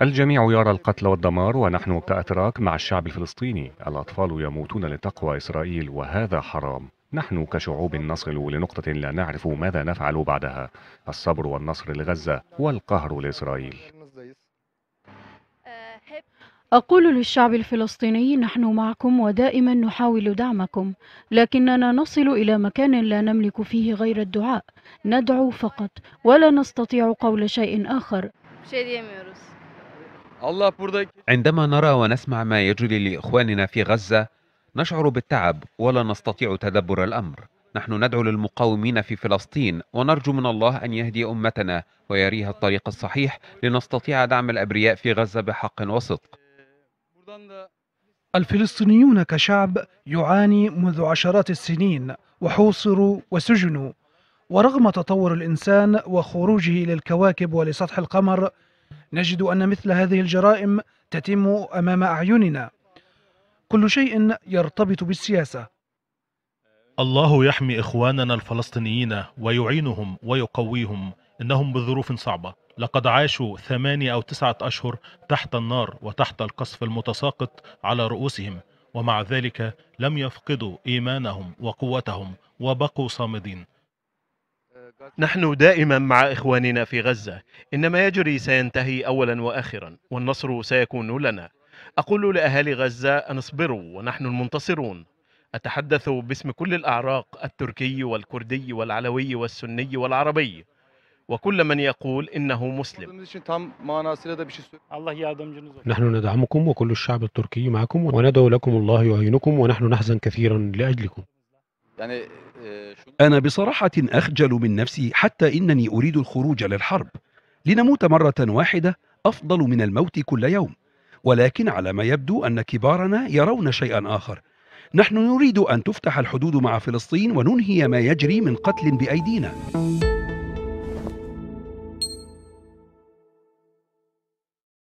الجميع يرى القتل والدمار ونحن كأتراك مع الشعب الفلسطيني الأطفال يموتون لتقوى إسرائيل وهذا حرام نحن كشعوب نصل لنقطة لا نعرف ماذا نفعل بعدها الصبر والنصر لغزة والقهر لإسرائيل أقول للشعب الفلسطيني نحن معكم ودائما نحاول دعمكم لكننا نصل إلى مكان لا نملك فيه غير الدعاء ندعو فقط ولا نستطيع قول شيء آخر şey diyemiyoruz. Allah عندما نرى ونسمع ما يجري لإخواننا في غزة نشعر بالتعب ولا نستطيع تدبر الأمر نحن ندعو للمقاومين في فلسطين ونرجو من الله أن يهدي أمتنا ويريها الطريق الصحيح لنستطيع دعم الأبرياء في غزة بحق وصدق الفلسطينيون كشعب يعاني منذ عشرات السنين وحوصروا وسجنوا ورغم تطور الإنسان وخروجه للكواكب ولسطح القمر نجد أن مثل هذه الجرائم تتم أمام أعيننا كل شيء يرتبط بالسياسة الله يحمي إخواننا الفلسطينيين ويعينهم ويقويهم إنهم بظروف صعبة لقد عاشوا ثمانية أو تسعة أشهر تحت النار وتحت القصف المتساقط على رؤوسهم ومع ذلك لم يفقدوا إيمانهم وقوتهم وبقوا صامدين نحن دائما مع إخواننا في غزة إن ما يجري سينتهي أولا وآخرا والنصر سيكون لنا أقول لأهالي غزة أن اصبروا ونحن المنتصرون أتحدث باسم كل الأعراق التركي والكردي والعلوي والسني والعربي وكل من يقول إنه مسلم نحن ندعمكم وكل الشعب التركي معكم وندعو لكم الله يعينكم ونحن نحزن كثيرا لأجلكم يعني أنا بصراحة أخجل من نفسي حتى إنني أريد الخروج للحرب لنموت مرة واحدة أفضل من الموت كل يوم ولكن على ما يبدو أن كبارنا يرون شيئا آخر نحن نريد أن تفتح الحدود مع فلسطين وننهي ما يجري من قتل بأيدينا